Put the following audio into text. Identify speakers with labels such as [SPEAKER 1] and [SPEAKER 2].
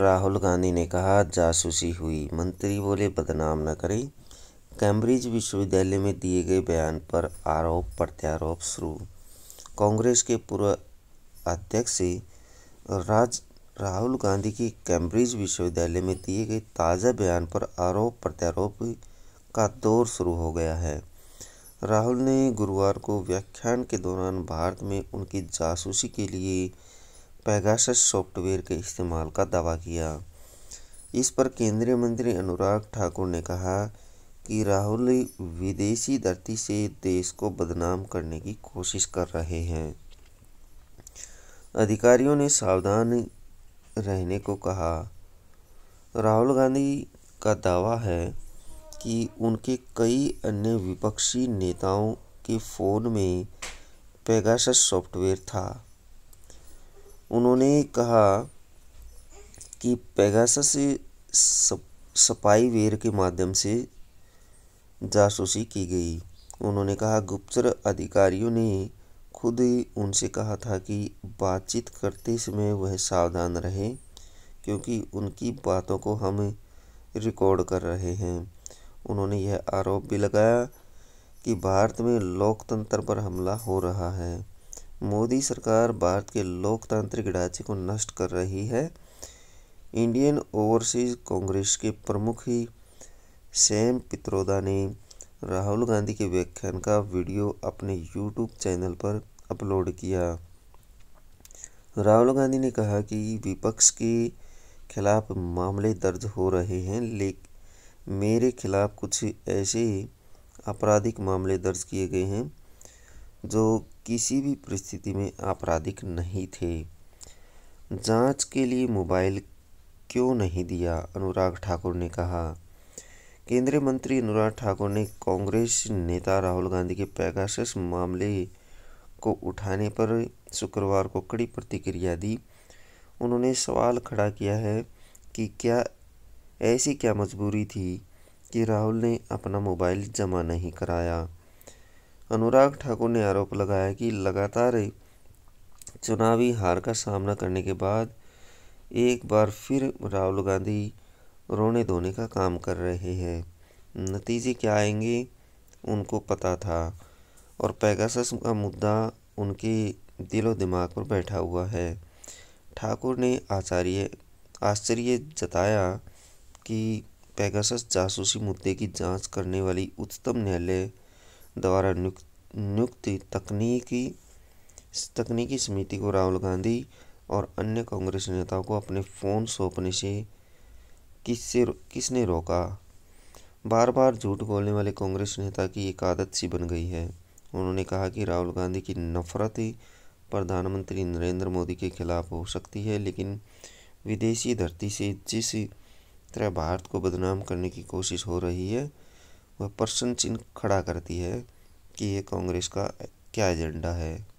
[SPEAKER 1] राहुल गांधी ने कहा जासूसी हुई मंत्री बोले बदनाम न करें कैम्ब्रिज विश्वविद्यालय में दिए गए बयान पर आरोप प्रत्यारोप शुरू कांग्रेस के पूर्व अध्यक्ष राज राहुल गांधी की कैम्ब्रिज विश्वविद्यालय में दिए गए ताज़ा बयान पर आरोप प्रत्यारोप का दौर शुरू हो गया है राहुल ने गुरुवार को व्याख्यान के दौरान भारत में उनकी जासूसी के लिए पैगासस सॉफ्टवेयर के इस्तेमाल का दावा किया इस पर केंद्रीय मंत्री अनुराग ठाकुर ने कहा कि राहुल विदेशी धरती से देश को बदनाम करने की कोशिश कर रहे हैं अधिकारियों ने सावधान रहने को कहा राहुल गांधी का दावा है कि उनके कई अन्य विपक्षी नेताओं के फ़ोन में पैगास सॉफ्टवेयर था उन्होंने कहा कि सपाई स्पाईवेयर के माध्यम से जासूसी की गई उन्होंने कहा गुप्तचर अधिकारियों ने खुद उनसे कहा था कि बातचीत करते समय वह सावधान रहे क्योंकि उनकी बातों को हम रिकॉर्ड कर रहे हैं उन्होंने यह आरोप भी लगाया कि भारत में लोकतंत्र पर हमला हो रहा है मोदी सरकार भारत के लोकतांत्रिक ढांचे को नष्ट कर रही है इंडियन ओवरसीज कांग्रेस के प्रमुख ही सैम पित्रोदा ने राहुल गांधी के व्याख्यान का वीडियो अपने यूट्यूब चैनल पर अपलोड किया राहुल गांधी ने कहा कि विपक्ष के खिलाफ मामले दर्ज हो रहे हैं लेकिन मेरे खिलाफ कुछ ऐसे आपराधिक मामले दर्ज किए गए हैं जो किसी भी परिस्थिति में आपराधिक नहीं थे जांच के लिए मोबाइल क्यों नहीं दिया अनुराग ठाकुर ने कहा केंद्रीय मंत्री अनुराग ठाकुर ने कांग्रेस नेता राहुल गांधी के पैगासस मामले को उठाने पर शुक्रवार को कड़ी प्रतिक्रिया दी उन्होंने सवाल खड़ा किया है कि क्या ऐसी क्या मजबूरी थी कि राहुल ने अपना मोबाइल जमा नहीं कराया अनुराग ठाकुर ने आरोप लगाया कि लगातार चुनावी हार का सामना करने के बाद एक बार फिर राहुल गांधी रोने धोने का काम कर रहे हैं नतीजे क्या आएंगे उनको पता था और पैगासस का मुद्दा उनके दिलो दिमाग पर बैठा हुआ है ठाकुर ने आचार्य आश्चर्य जताया कि पैगासस जासूसी मुद्दे की जांच करने वाली उच्चतम न्यायालय द्वारा नियुक्त तकनीकी तकनीकी समिति को राहुल गांधी और अन्य कांग्रेस नेताओं को अपने फ़ोन सौंपने से किससे किसने रोका बार बार झूठ बोलने वाले कांग्रेस नेता की एक आदत सी बन गई है उन्होंने कहा कि राहुल गांधी की नफरत प्रधानमंत्री नरेंद्र मोदी के खिलाफ हो सकती है लेकिन विदेशी धरती से जिस तरह भारत को बदनाम करने की कोशिश हो रही है वह प्रश्न चिन्ह खड़ा करती है कि ये कांग्रेस का क्या एजेंडा है